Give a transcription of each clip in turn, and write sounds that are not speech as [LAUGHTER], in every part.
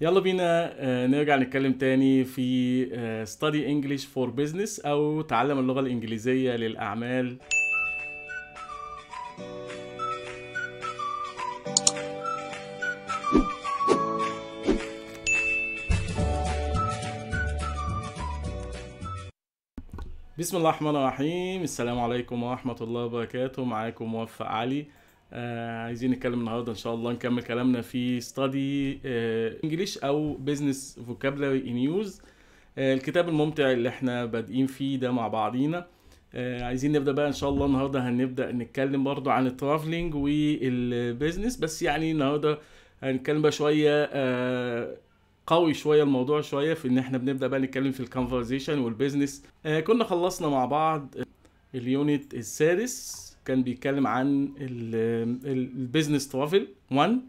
يلا بينا آه، نرجع نتكلم تاني في آه، study English for business او تعلم اللغة الانجليزية للاعمال بسم الله الرحمن الرحيم السلام عليكم ورحمة الله وبركاته معاكم موفق علي آه عايزين نتكلم النهارده ان شاء الله نكمل كلامنا في ستادي انجليش آه، او بزنس فوكابلري ان يوز الكتاب الممتع اللي احنا بادئين فيه ده مع بعضينا آه عايزين نبدا بقى ان شاء الله النهارده هنبدا نتكلم برضو عن الترافلينج والبيزنس بس يعني النهارده هنتكلم بقى شويه آه قوي شويه الموضوع شويه في ان احنا بنبدا بقى نتكلم في الكونفرزيشن والبيزنس آه كنا خلصنا مع بعض آه، اليونت السادس كان بيتكلم عن البيزنس ترافل 1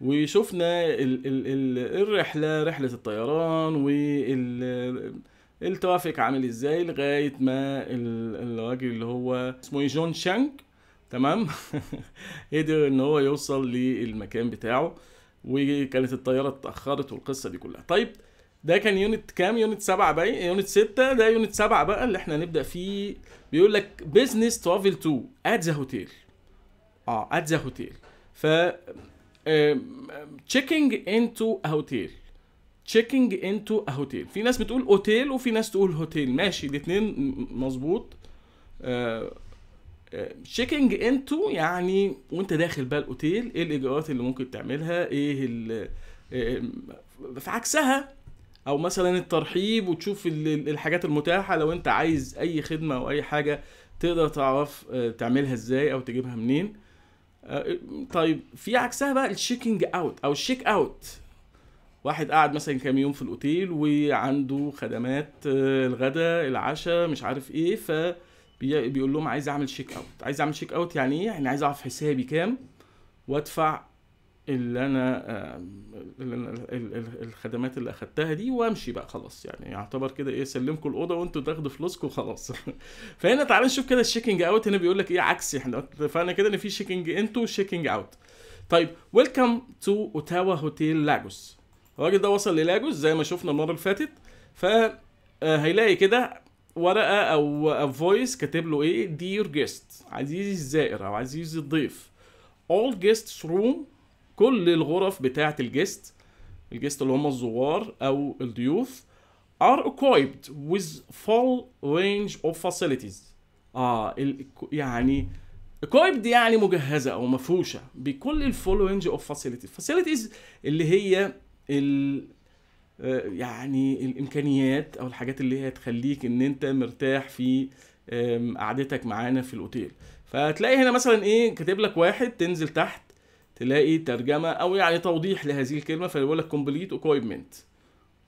وشفنا الـ الـ الـ الرحله رحله الطيران والترافيك عامل ازاي لغايه ما الراجل اللي هو اسمه إيه، جون شانك تمام [LAUGHS] قدر ان هو يوصل للمكان بتاعه وكانت الطياره اتاخرت والقصه دي كلها طيب ده كان يونت كام يونت سبعة باين يونت ستة ده يونت سبعة بقى اللي احنا هنبدا فيه بيقول لك بزنس ترافل تو ات ذا هوتيل اه ات ذا هوتيل ف تشيكينج انتو هوتيل تشيكينج انتو هوتيل في ناس بتقول اوتيل وفي ناس تقول هوتيل ماشي الاثنين مظبوط تشيكينج آه، انتو آه، يعني وانت داخل بقى الاوتيل ايه الاجراءات اللي ممكن تعملها ايه ال آه، في عكسها او مثلا الترحيب وتشوف الحاجات المتاحه لو انت عايز اي خدمه او اي حاجه تقدر تعرف آه، تعملها ازاي او تجيبها منين آه، إيه، طيب في عكسها بقى الشيكينج اوت او الشيك اوت واحد قاعد مثلا كام يوم في الاوتيل وعنده خدمات آه، الغداء العشاء مش عارف ايه ف بيقول لهم عايز اعمل شيك اوت عايز اعمل شيك اوت يعني ايه يعني عايز اعرف حسابي كام وادفع اللي انا الخدمات اللي اخدتها دي وامشي بقى خلاص يعني يعتبر كده ايه سلمكم الاوضه وانتوا تاخدوا فلوسكم وخلاص [LAUGHS] فهنا تعالى نشوف كده الشيكنج اوت هنا بيقول لك ايه عكسي احنا اتفقنا كده ان في شيكنج انتو وشيكنج اوت طيب ويلكم تو اوتاوا هوتيل لاجوس الراجل ده وصل للاجوس زي ما شفنا المره اللي فاتت ف آه، هيلاقي كده ورقه او فويس كاتب له ايه دير جيست عزيزي الزائر او عزيزي الضيف all guests room كل الغرف بتاعه الجست الجست اللي هم الزوار او الضيوف are equipped with full range of facilities اه يعني equipped يعني مجهزه او مفروشه بكل الفول رينج اوف facilities facilities اللي هي ال آه، يعني الامكانيات او الحاجات اللي هي تخليك ان انت مرتاح في قعدتك معانا في الاوتيل فتلاقي هنا مثلا ايه كاتب لك واحد تنزل تحت تلاقي ترجمه او يعني توضيح لهذه الكلمه فبيقول لك كومبليت اكويبمنت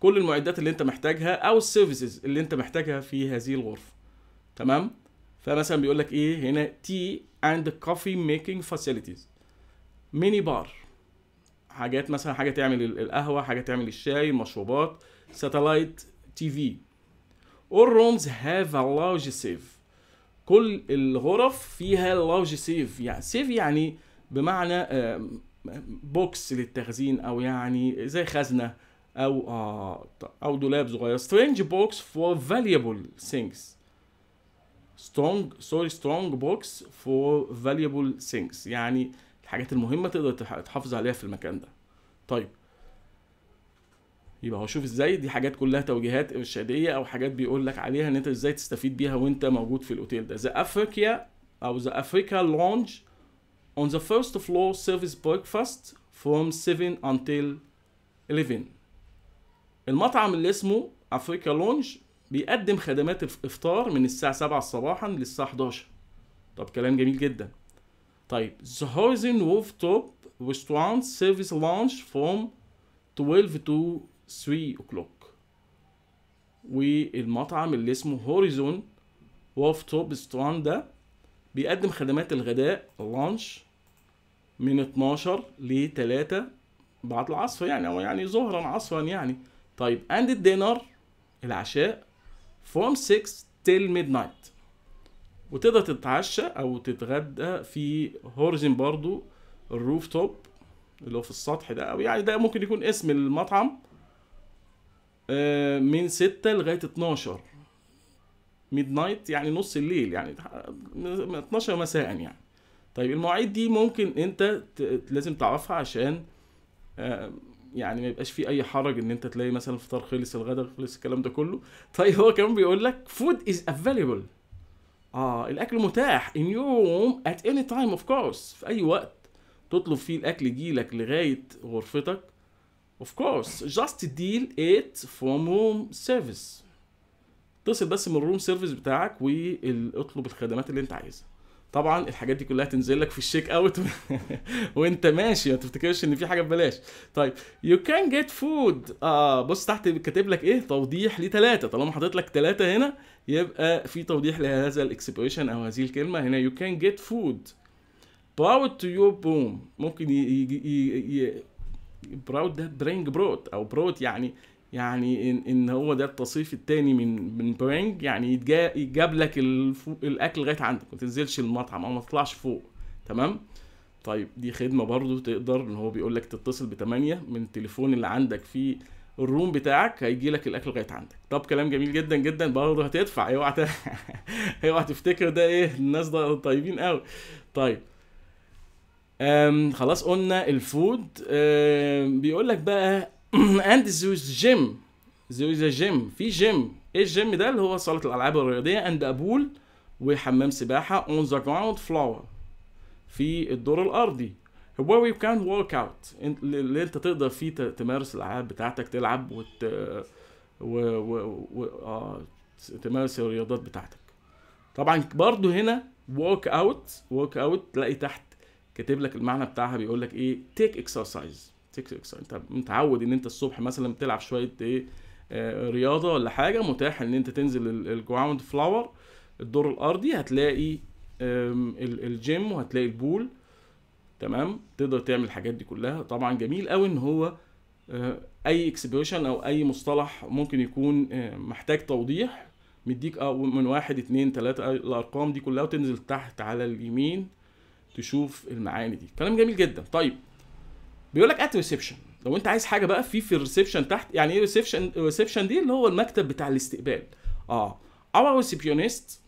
كل المعدات اللي انت محتاجها او السيرفيسز اللي انت محتاجها في هذه الغرفه تمام فمثلا بيقول لك ايه هنا تي اند كوفي ميكينج فاسيلتيز ميني بار حاجات مثلا حاجه تعمل القهوه حاجه تعمل الشاي مشروبات ساتلايت تي في all rooms have a large safe كل الغرف فيها large safe يعني safe يعني بمعنى آه، بوكس للتخزين او يعني زي خزنه او آه او دولاب صغير سترينج بوكس فور فاليبل ثينجز سترونج سوري سترونج بوكس فور فاليبل ثينجز يعني الحاجات المهمه تقدر تحافظ عليها في المكان ده طيب يبقى هو شوف ازاي دي حاجات كلها توجيهات ارشاديه او حاجات بيقول لك عليها ان انت ازاي تستفيد بيها وانت موجود في الاوتيل ده ذا افريكيا او ذا افريكا لونج on the first floor service breakfast from 7 until 11 المطعم اللي اسمه افريكا لونج بيقدم خدمات الافطار من الساعه 7 صباحا للساعه 11 طب كلام جميل جدا طيب the horizon rooftop restaurant service lunch from 12 to 3 o'clock والمطعم اللي اسمه Horizon ووف Top Restaurant ده بيقدم خدمات الغداء لانش من 12 ل 3 بعد العصر يعني او يعني ظهرا عصرا يعني طيب اند الدينر العشاء from 6 till midnight وتقدر تتعشى او تتغدى في هورزن برضو الروف توب اللي هو في السطح ده او يعني ده ممكن يكون اسم المطعم آه، من 6 لغايه 12 ميد نايت يعني نص الليل يعني 12 مساء يعني طيب المواعيد دي ممكن انت لازم تعرفها عشان آه، يعني ما يبقاش في اي حرج ان انت تلاقي مثلا الفطار خلص الغدا خلص الكلام ده كله طيب هو كمان بيقول لك فود از افيلبل اه الاكل متاح ان يوم ات اني تايم اوف كورس في اي وقت تطلب فيه الاكل يجي لك لغايه غرفتك اوف كورس جاست ديل ات فروم روم سيرفيس اتصل بس من الروم سيرفيس بتاعك واطلب الخدمات اللي انت عايزها طبعا الحاجات دي كلها تنزل لك في الشيك اوت [LAUGHS] وانت ماشي ما تفتكرش ان في حاجه ببلاش طيب يو كان جيت فود اه بص تحت كاتب لك ايه توضيح لثلاثه طالما حاطط لك ثلاثه هنا يبقى في توضيح لهذا الاكسبريشن او هذه الكلمه هنا يو كان جيت فود براود تو يور بوم ممكن براود ده برينج برود او برود يعني يعني ان, إن هو ده التصريف الثاني من من برينج يعني يتجاب لك الاكل لغايه عندك ما تنزلش المطعم او ما تطلعش فوق تمام طيب دي خدمه برضو تقدر ان هو بيقول لك تتصل بتمانية من التليفون اللي عندك في الروم بتاعك هيجي لك الاكل لغايه عندك طب كلام جميل جدا جدا برضه هتدفع [LAUGHS] اوعى اوعى تفتكر ده ايه الناس ده طيبين قوي طيب أم خلاص قلنا الفود بيقول لك بقى اند زوز جيم زوز جيم في جيم ايه الجيم ده اللي هو صاله الالعاب الرياضيه اند ابول وحمام سباحه اون ذا جراوند فلاور في الدور الارضي where you can work out اللي انت تقدر فيه تمارس الالعاب بتاعتك تلعب وت و... و... و... آه... تمارس الرياضات بتاعتك طبعا برضو هنا work out work out تلاقي تحت كاتب لك المعنى بتاعها بيقول لك ايه take exercise انت متعود ان انت الصبح مثلا بتلعب شويه ايه آه، رياضه ولا حاجه متاح ان انت تنزل الجراوند فلاور الدور الارضي هتلاقي الجيم وهتلاقي البول تمام تقدر تعمل الحاجات دي كلها طبعا جميل قوي ان هو آه، اي اكسبريشن او اي مصطلح ممكن يكون آه، محتاج توضيح مديك من واحد اتنين تلاتة الارقام دي كلها وتنزل تحت على اليمين تشوف المعاني دي كلام جميل جدا طيب بيقول لك ات ريسبشن لو انت عايز حاجه بقى في في الريسبشن تحت يعني ايه ريسبشن الريسبشن دي اللي هو المكتب بتاع الاستقبال اه اور ريسبشنست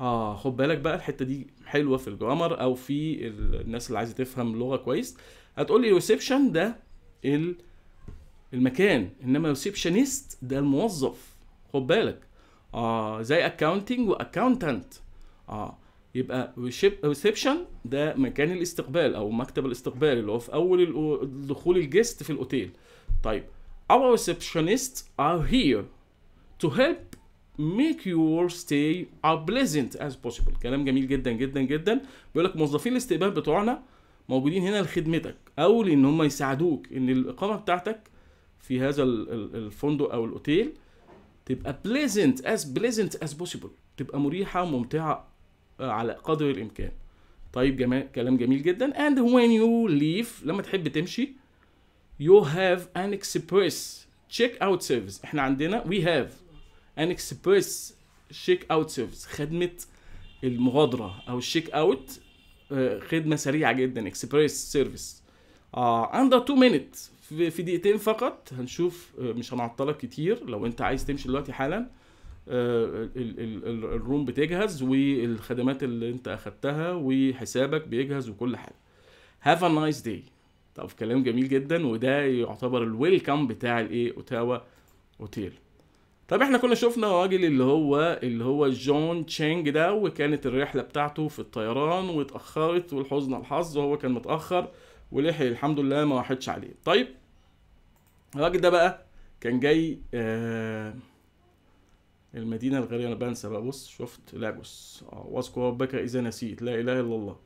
اه خد بالك بقى الحته دي حلوه في الجرامر او في الناس اللي عايزه تفهم لغه كويس هتقول لي ريسبشن ده المكان انما ريسبشنست ده الموظف خد بالك اه زي اكاونتنج واكاونتنت اه يبقى ريسبشن ده مكان الاستقبال او مكتب الاستقبال اللي هو في اول دخول الجست في الاوتيل طيب our receptionists are here to help make your stay as pleasant as possible كلام جميل جدا جدا جدا بيقول لك موظفين الاستقبال بتوعنا موجودين هنا لخدمتك او لان هم يساعدوك ان الاقامه بتاعتك في هذا الفندق او الاوتيل تبقى pleasant as pleasant as possible تبقى مريحه وممتعه آه، على قدر الامكان طيب جمال كلام جميل جدا and when you leave لما تحب تمشي you have an express check out service احنا عندنا we have an express check out service خدمة المغادرة او check out آه، خدمة سريعة جدا express service uh, under two minutes في دقيقتين فقط هنشوف مش هنعطلك كتير لو انت عايز تمشي دلوقتي حالا آه، الروم بتجهز والخدمات اللي انت اخدتها وحسابك بيجهز وكل حاجه هاف ا نايس داي طب كلام جميل جدا وده يعتبر الويلكم بتاع الايه اوتاوا اوتيل طب احنا كنا شفنا راجل اللي هو اللي هو جون تشانج ده وكانت الرحله بتاعته في الطيران واتاخرت والحزن الحظ وهو كان متاخر ولحق الحمد لله ما راحتش عليه طيب الراجل ده بقى كان جاي آه المدينة الغالية أنا بنسى بقى بص شفت لاجوس آه، واذكر ربك إذا نسيت لا إله إلا الله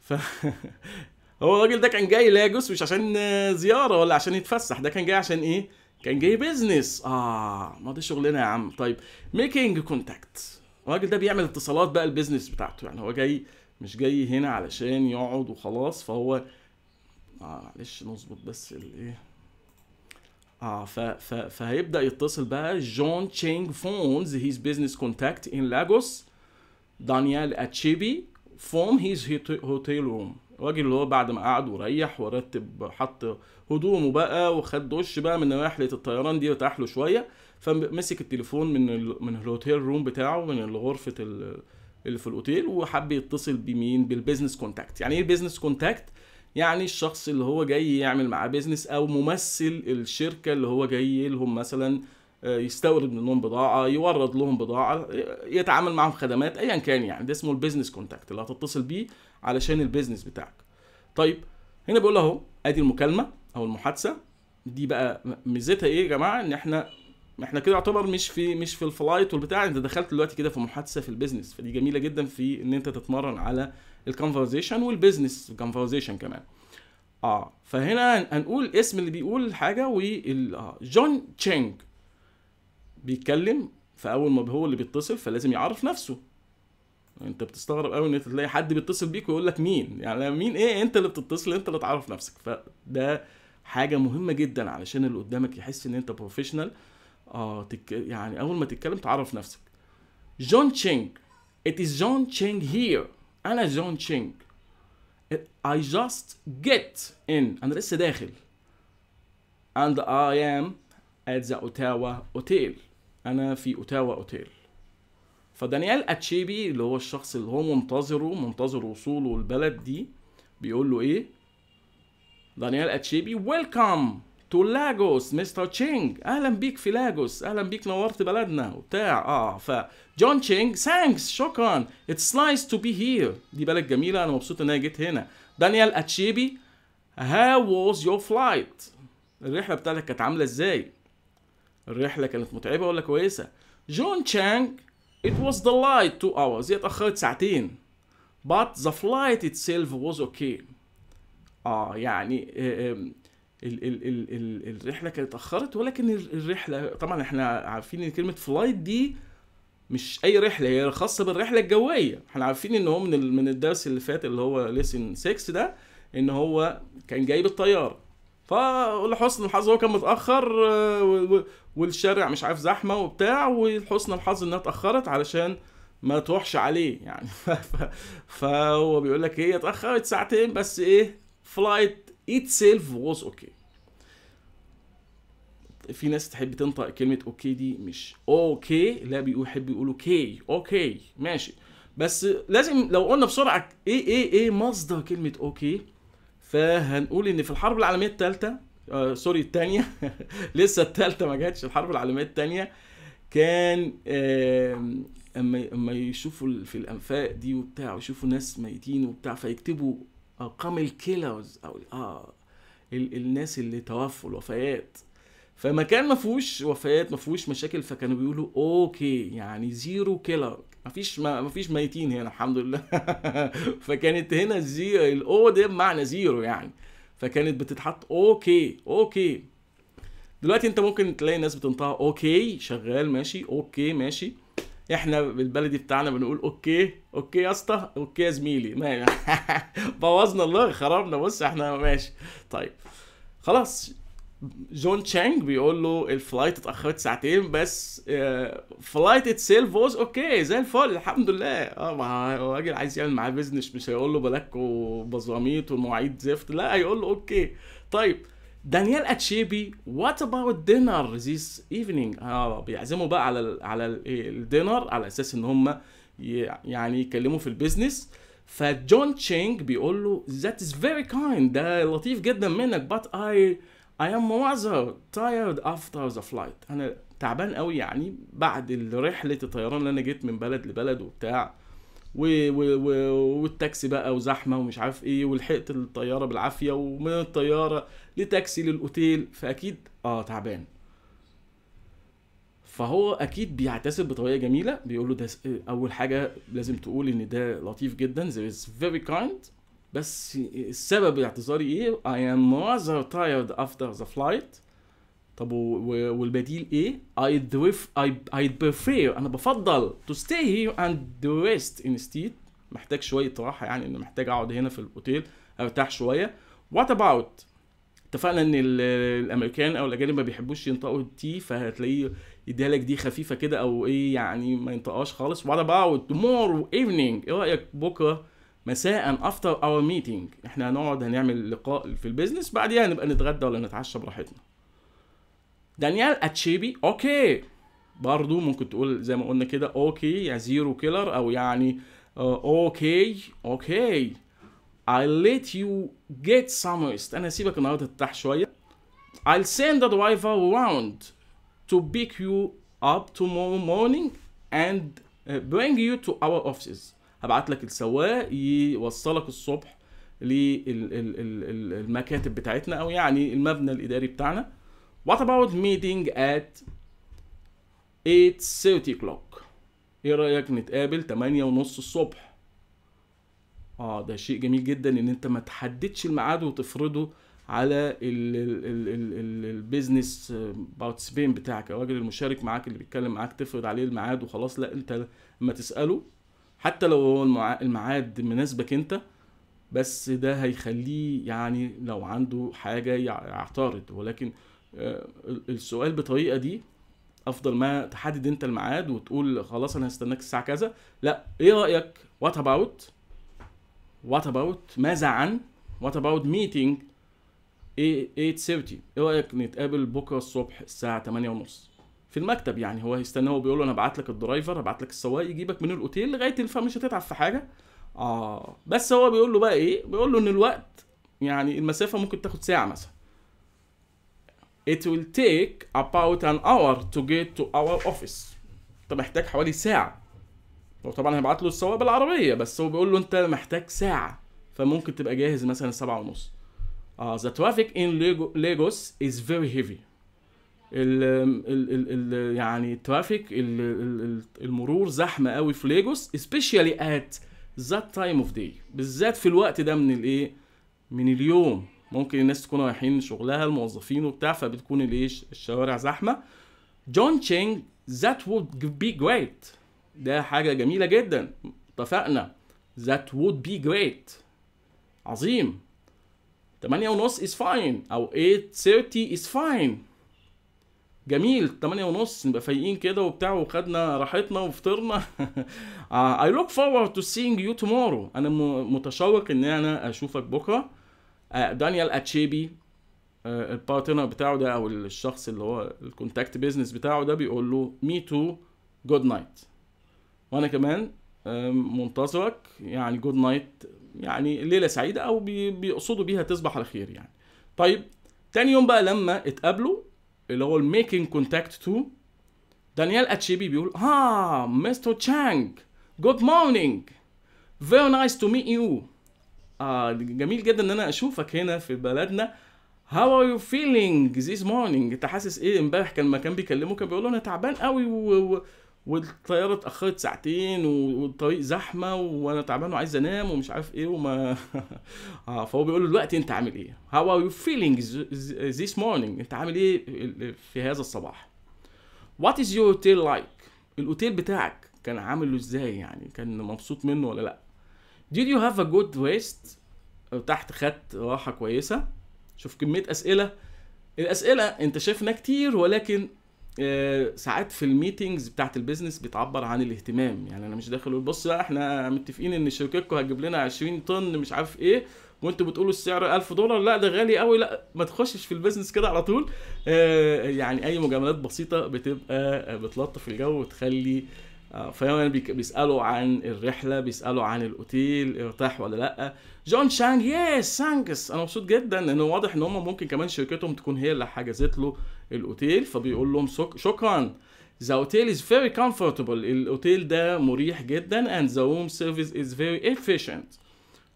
ف [LAUGHS] هو الراجل ده كان جاي لاجوس مش عشان زيارة ولا عشان يتفسح ده كان جاي عشان إيه؟ كان جاي بيزنس آه ما دي شغلنا يا عم طيب ميكينج كونتاكت الراجل ده بيعمل اتصالات بقى البيزنس بتاعته يعني هو جاي مش جاي هنا علشان يقعد وخلاص فهو آه، معلش آه نظبط بس الايه اه ف ف فهيبدا يتصل بقى جون تشينج فونز هيز بزنس كونتاكت ان لاجوس دانيال اتشيبي فوم هيز هوتيل روم الراجل اللي هو بعد ما قعد وريح ورتب حط هدومه بقى وخد دش بقى من رحله الطيران دي ارتاح له شويه فمسك التليفون من ال... من الهوتيل روم بتاعه من غرفه ال... اللي في الاوتيل وحب يتصل بمين بالبيزنس كونتاكت يعني ايه بيزنس كونتاكت يعني الشخص اللي هو جاي يعمل معاه بيزنس او ممثل الشركه اللي هو جاي لهم مثلا آه، يستورد منهم بضاعه يورد لهم بضاعه يتعامل معهم خدمات ايا كان يعني ده اسمه البيزنس كونتاكت اللي هتتصل بيه علشان البيزنس بتاعك طيب هنا بيقول اهو ادي المكالمه او المحادثه دي بقى ميزتها ايه يا جماعه ان احنا احنا كده يعتبر مش في مش في الفلايت والبتاع انت دخلت دلوقتي كده في محادثه في البيزنس فدي جميله جدا في ان انت تتمرن على الكونفرزيشن والبيزنس كونفرزيشن كمان اه فهنا هنقول اسم اللي بيقول حاجه و آه، جون تشينج بيتكلم فاول ما هو اللي بيتصل فلازم يعرف نفسه انت بتستغرب قوي ان انت تلاقي حد بيتصل بيك ويقول لك مين يعني مين ايه انت اللي بتتصل انت اللي تعرف نفسك فده حاجه مهمه جدا علشان اللي قدامك يحس ان انت بروفيشنال اه تك... يعني اول ما تتكلم تعرف نفسك جون تشينج it is جون تشينج here انا جون تشينج I just get in انا لسه داخل and I am at the Ottawa Hotel انا في اوتاوا اوتيل فدانيال اتشيبي اللي هو الشخص اللي هو منتظره منتظر وصوله البلد دي بيقول له ايه دانيال اتشيبي ويلكم تقول لاجوس مستر تشينج اهلا بيك في لاجوس اهلا بيك نورت بلدنا وبتاع اه ف جون تشينج ثانكس شكرا اتس نايس تو بي هير دي بلد جميله انا مبسوط ان انا جيت هنا دانيال اتشيبي هاو واز يور فلايت الرحله بتاعتك كانت عامله ازاي الرحله كانت متعبه ولا كويسه جون تشانج ات واز ذا لايت تو اورز هي اتاخرت ساعتين but the flight itself was okay اه يعني آه، ال ال ال ال الرحله كانت اتاخرت ولكن الرحله طبعا احنا عارفين ان كلمه فلايت دي مش اي رحله هي خاصه بالرحله الجويه احنا عارفين ان هو من من الدرس اللي فات اللي هو ليسن 6 ده ان هو كان جاي بالطياره فلحسن الحظ هو كان متاخر آه، والشارع مش عارف زحمه وبتاع ولحسن الحظ انها اتاخرت علشان ما تروحش عليه يعني [LAUGHS] فهو بيقول لك ايه اتاخرت ساعتين بس ايه فلايت itself was okay في ناس تحب تنطق كلمة اوكي دي مش اوكي لا بيحب يقولوا كي اوكي ماشي بس لازم لو قلنا بسرعة ايه ايه ايه مصدر كلمة اوكي فهنقول ان في الحرب العالمية الثالثة آه سوري الثانية [LAUGHS] لسه الثالثة ما جاتش الحرب العالمية الثانية كان آه اما اما يشوفوا في الانفاق دي وبتاع ويشوفوا ناس ميتين وبتاع فيكتبوا ارقام الكيلرز او اه ال الناس اللي توفوا الوفيات فمكان ما فيهوش وفيات ما فيهوش مشاكل فكانوا بيقولوا اوكي يعني زيرو كيلر مفيش مفيش ميتين هنا الحمد لله [LAUGHS] فكانت هنا الزيرو الاو ده بمعنى زيرو يعني فكانت بتتحط اوكي اوكي دلوقتي انت ممكن تلاقي ناس بتنطقها اوكي شغال ماشي اوكي ماشي احنا بالبلدي بتاعنا بنقول اوكي اوكي يا اسطى اوكي يا زميلي يعني [LAUGHS] بوظنا الله خربنا بص احنا ماشي طيب خلاص جون تشانج بيقول له الفلايت اتاخرت ساعتين بس آه، فلايت اتسيلف واز اوكي زي الفل الحمد لله اه ما هو راجل عايز يعمل معاه بيزنس مش هيقول له بلاك وبظاميط والمواعيد زفت لا هيقول له اوكي طيب دانيال اتشيبي وات اباوت دينر ذيس ايفنينج اه بيعزموا بقى على الـ على إيه، الدينر على اساس ان هم يعني يتكلموا في البيزنس فجون تشينج بيقول له ذات از فيري كايند ده لطيف جدا منك بات اي اي ام مواذر تايرد افتر ذا فلايت انا تعبان قوي يعني بعد رحله الطيران اللي انا جيت من بلد لبلد وبتاع و... و... و... والتاكسي بقى وزحمه ومش عارف ايه ولحقت الطياره بالعافيه ومن الطياره لتاكسي للاوتيل فاكيد اه تعبان فهو اكيد بيعتذر بطريقه جميله بيقول له ده اول حاجه لازم تقول ان ده لطيف جدا there is very kind بس السبب اعتذاري ايه I am rather tired after the flight طب والبديل ايه؟ I'd, with, I'd prefer انا بفضل to stay here and rest instead محتاج شويه راحه يعني ان محتاج اقعد هنا في الاوتيل ارتاح شويه وات اباوت اتفقنا ان الامريكان او الاجانب ما بيحبوش ينطقوا التي فهتلاقيه يديها دي خفيفه كده او ايه يعني ما ينطقهاش خالص وات اباوت tomorrow ايفنينج ايه رايك بكره مساء افتر اور ميتنج احنا هنقعد هنعمل لقاء في البيزنس بعديها نبقى نتغدى ولا نتعشى براحتنا دانيال اتشيبي اوكي برضو ممكن تقول زي ما قلنا كده اوكي يا زيرو كيلر او يعني آه، اوكي اوكي I'll let you get some rest انا هسيبك النهارده ترتاح شويه I'll send the driver around to pick you up tomorrow morning and uh, bring you to our offices هبعت لك السواق يوصلك الصبح للمكاتب بتاعتنا او يعني المبنى الاداري بتاعنا What about meeting at 8:30 o'clock؟ ايه رأيك نتقابل 8 ونص الصبح؟ اه ده شيء جميل جدا ان انت ما تحددش الميعاد وتفرضه على البيزنس باوتسبين بتاعك او الراجل المشارك معاك اللي بيتكلم معاك تفرض عليه الميعاد وخلاص لا انت لما تساله حتى لو هو الميعاد مناسبك انت بس ده هيخليه يعني لو عنده حاجه يعترض ولكن آه، السؤال بطريقه دي افضل ما تحدد انت الميعاد وتقول خلاص انا هستناك الساعه كذا لا ايه رايك وات اباوت وات اباوت ماذا عن وات اباوت ميتنج 8:30 ايه رايك نتقابل بكره الصبح الساعه 8:30 في المكتب يعني هو هيستنى هو بيقول له انا هبعت لك الدرايفر هبعت لك السواق يجيبك من الاوتيل لغايه الفا مش هتتعب في حاجه اه بس هو بيقول له بقى ايه بيقول له ان الوقت يعني المسافه ممكن تاخد ساعه مثلا it will take about an hour to get to our office انت محتاج حوالي ساعه هو طبعا هيبعت له السواق بالعربيه بس هو بيقول له انت محتاج ساعه فممكن تبقى جاهز مثلا سبعة ونص اه the traffic in Lagos is very heavy ال ال ال يعني الترافيك المرور زحمه قوي في ليجوس especially at that time of day بالذات في الوقت ده من الايه من اليوم ممكن الناس تكون رايحين شغلها الموظفين وبتاع فبتكون الايه الشوارع زحمه جون تشينج ذات وود بي جريت ده حاجه جميله جدا اتفقنا ذات وود بي جريت عظيم 8 ونص is fine او 8:30 is fine جميل 8 ونص نبقى فايقين كده وبتاع وخدنا راحتنا وفطرنا [LAUGHS] uh, I look forward to seeing you tomorrow انا متشوق ان انا اشوفك بكره آه، دانيال اتشيبي آه، البارتنر بتاعه ده او الشخص اللي هو الكونتاكت بيزنس بتاعه ده بيقول له مي تو جود نايت وانا كمان آه، منتظرك يعني جود نايت يعني ليله سعيده او بيقصدوا بيها تصبح على خير يعني طيب تاني يوم بقى لما اتقابلوا اللي هو الميكينج كونتاكت تو دانيال اتشيبي بيقول ها مستر تشانج جود مورنينج فيري نايس تو ميت يو آه جميل جدا ان انا اشوفك هنا في بلدنا هاو ار يو فيلينج ذيس مورنينج انت حاسس ايه امبارح كان ما كان بيكلمه كان بيقول له انا تعبان قوي و... و... والطياره اتاخرت ساعتين والطريق زحمه وانا تعبان وعايز انام ومش عارف ايه وما [LAUGHS] آه فهو بيقول له دلوقتي انت عامل ايه هاو ار يو فيلينج ذيس مورنينج انت عامل ايه في هذا الصباح وات از يور اوتيل لايك الاوتيل بتاعك كان عامله ازاي يعني كان مبسوط منه ولا لا did you have a good rest تحت خدت راحه كويسه شوف كميه اسئله الاسئله انت شايف انها كتير ولكن آه، ساعات في الميتنجز بتاعت البيزنس بتعبر عن الاهتمام يعني انا مش داخل بص لا احنا متفقين ان شركتكم هتجيب لنا 20 طن مش عارف ايه وانتوا بتقولوا السعر 1000 دولار لا ده غالي قوي لا ما تخشش في البيزنس كده على طول آه، يعني اي مجاملات بسيطه بتبقى بتلطف الجو وتخلي آه، فيوم يعني بيسالوا عن الرحله بيسالوا عن الاوتيل ارتاح ولا لا جون شانج يس سانكس انا مبسوط جدا لانه واضح ان هم ممكن كمان شركتهم تكون هي اللي حجزت له الاوتيل فبيقول لهم شكرا ذا اوتيل از فيري كومفورتبل الاوتيل ده مريح جدا اند ذا روم سيرفيس از فيري افيشنت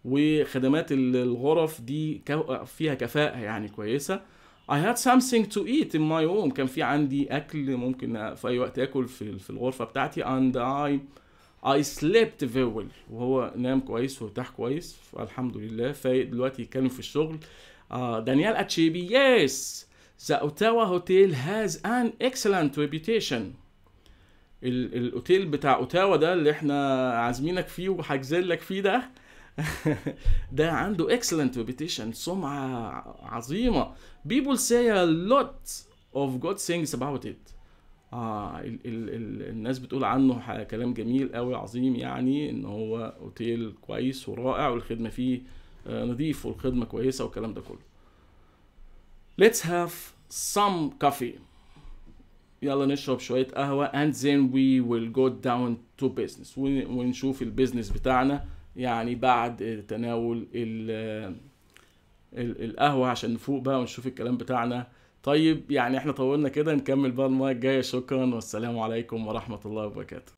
وخدمات الغرف دي فيها كفاءة يعني كويسة I had something to eat in my room كان في عندي اكل ممكن في اي وقت اكل في في الغرفه بتاعتي and I I slept very well وهو نام كويس وارتاح كويس فالحمد لله فايق دلوقتي يتكلم في الشغل آه دانيال اتشيبي yes the Ottawa hotel has an excellent reputation الاوتيل بتاع اوتاوا ده اللي احنا عازمينك فيه وحاجزين لك فيه ده [LAUGHS] ده عنده excellent reputation سمعة عظيمة people say a lot of good things about it آه ال ال ال الناس بتقول عنه كلام جميل قوي عظيم يعني ان هو اوتيل كويس ورائع والخدمه فيه آه نظيف والخدمه كويسه والكلام ده كله let's have some coffee يلا نشرب شويه قهوه and then we will go down to business ونشوف البيزنس بتاعنا يعني بعد تناول القهوه عشان نفوق بقى ونشوف الكلام بتاعنا طيب يعني احنا طولنا كده نكمل بقى المايك الجايه شكرا والسلام عليكم ورحمه الله وبركاته